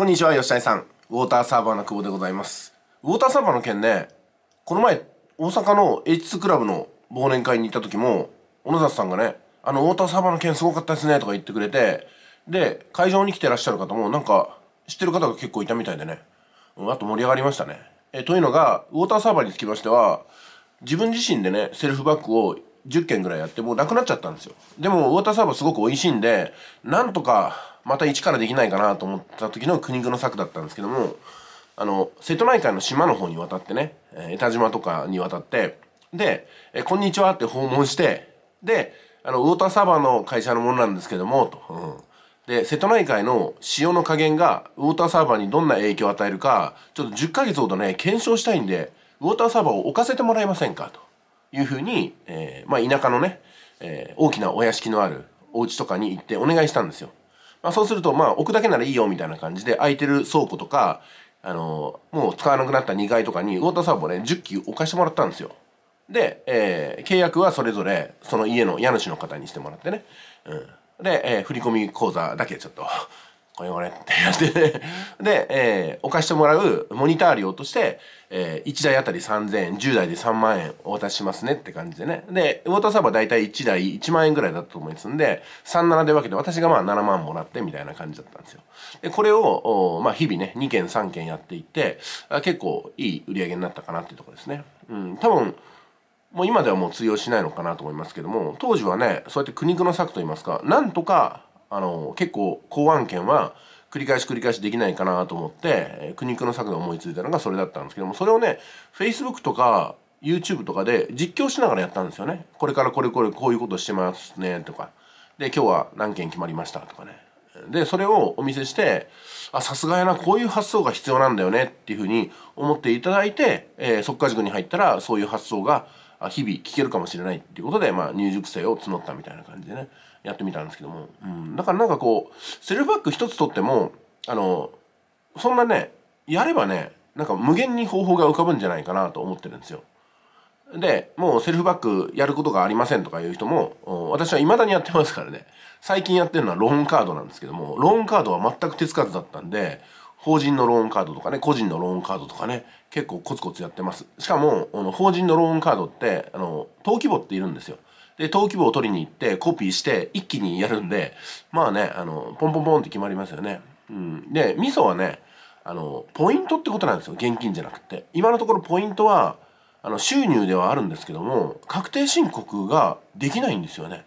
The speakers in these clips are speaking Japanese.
こんにちは、吉谷さん。ウォーターサーバーの久保でございます。ウォーターサーバーの件ね、この前、大阪の H2 クラブの忘年会に行った時も、小野里さんがね、あの、ウォーターサーバーの件すごかったですね、とか言ってくれて、で、会場に来てらっしゃる方も、なんか、知ってる方が結構いたみたいでね、うん、あと盛り上がりましたね。え、というのが、ウォーターサーバーにつきましては、自分自身でね、セルフバッグを10件ぐらいやってもうなくなっちゃったんですよでもウォーターサーバーすごく美味しいんでなんとかまた一からできないかなと思った時の苦肉の策だったんですけどもあの瀬戸内海の島の方に渡ってね江田島とかに渡ってで「こんにちは」って訪問してであのウォーターサーバーの会社のものなんですけどもと、うん、で瀬戸内海の潮の加減がウォーターサーバーにどんな影響を与えるかちょっと10ヶ月ほどね検証したいんでウォーターサーバーを置かせてもらえませんかと。いうふうに、えー、まあ、田舎のね、えー、大きなお屋敷のあるお家とかに行ってお願いしたんですよ。まあ、そうすると、まあ、置くだけならいいよみたいな感じで空いてる倉庫とか、あのー、もう使わなくなった2階とかにウォーターサーブをね10機置かしてもらったんですよ。で、えー、契約はそれぞれその家の家主の方にしてもらってね、うん、で、えー、振込口座だけちょっとこれこれってやって、ね、で、えー、お貸してもらうモニター料として、えー、1台あたり3000円、10台で3万円お渡ししますねって感じでね。で、ウォーターサーバー大体1台1万円ぐらいだったと思いますんで、37で分けて私がまあ7万もらってみたいな感じだったんですよ。で、これを、まあ日々ね、2件3件やっていって、結構いい売り上げになったかなっていうところですね。うん、多分、もう今ではもう通用しないのかなと思いますけども、当時はね、そうやって苦肉の策といいますか、なんとかあの結構公安権は繰り返し繰り返しできないかなと思って苦肉の策で思いついたのがそれだったんですけどもそれをね Facebook とか YouTube とかで実況しながらやったんですよね。これからこれこれこういうことしてますねとか。で、今日は何件決まりましたとかね。で、それをお見せして、あ、さすがやな、こういう発想が必要なんだよねっていうふうに思っていただいて、えー、速果塾に入ったらそういう発想が日々聞けるかもしれないっていうことで、まあ、入塾生を募ったみたいな感じでねやってみたんですけども、うん、だからなんかこうセルフバック一つとってもあのそんなねやればねなんか無限に方法が浮かぶんじゃないかなと思ってるんですよ。でもうセルフバックやることがありませんとかいう人も私はいまだにやってますからね最近やってるのはローンカードなんですけどもローンカードは全く手つかずだったんで法人のローンカードとかね個人のローンカードとかね結構コツコツやってますしかもあの法人のローンカードってあの登記簿っているんですよで登記簿を取りに行ってコピーして一気にやるんでまあねあのポンポンポンって決まりますよね、うん、でみそはねあのポイントってことなんですよ現金じゃなくて今のところポイントはあの収入ではあるんですけども確定申告ができないんですよね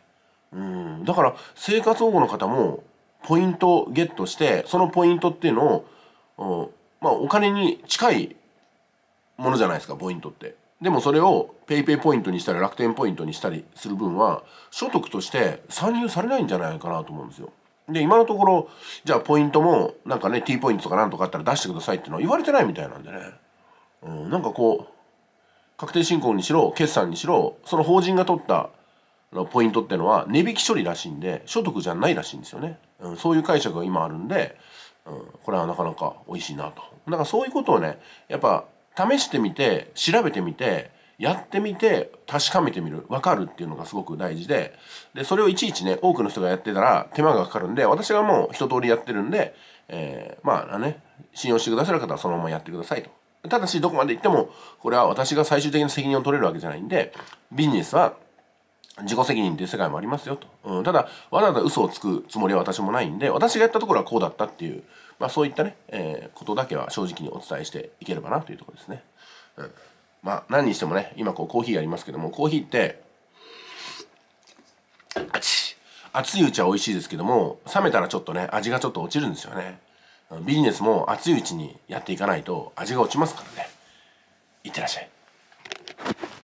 うんだから生活保護の方もポイントゲットしてそのポイントっていうのをうんまあ、お金に近いものじゃないですかポイントって。でもそれを PayPay ポイントにしたり楽天ポイントにしたりする分は所得として算入されないんじゃないかなと思うんですよ。で今のところじゃあポイントもなんかね T ポイントとかなんとかあったら出してくださいっていうのは言われてないみたいなんでね、うん、なんかこう確定申告にしろ決算にしろその法人が取ったのポイントってのは値引き処理らしいんで所得じゃないらしいんですよね、うん、そういう解釈が今あるんでうん、これはなかなか美味しいなと。だからそういうことをね、やっぱ試してみて、調べてみて、やってみて、確かめてみる、わかるっていうのがすごく大事で、で、それをいちいちね、多くの人がやってたら手間がかかるんで、私がもう一通りやってるんで、えー、まあね、信用してくださる方はそのままやってくださいと。ただし、どこまで行っても、これは私が最終的な責任を取れるわけじゃないんで、ビジネスは自己責任という世界もありますよと、うん、ただわざわざ嘘をつくつもりは私もないんで私がやったところはこうだったっていう、まあ、そういったね、えー、ことだけは正直にお伝えしていければなというところですね、うん、まあ何にしてもね今こうコーヒーありますけどもコーヒーって熱いうちは美味しいですけども冷めたらちょっとね味がちょっと落ちるんですよねビジネスも熱いうちにやっていかないと味が落ちますからねいってらっしゃい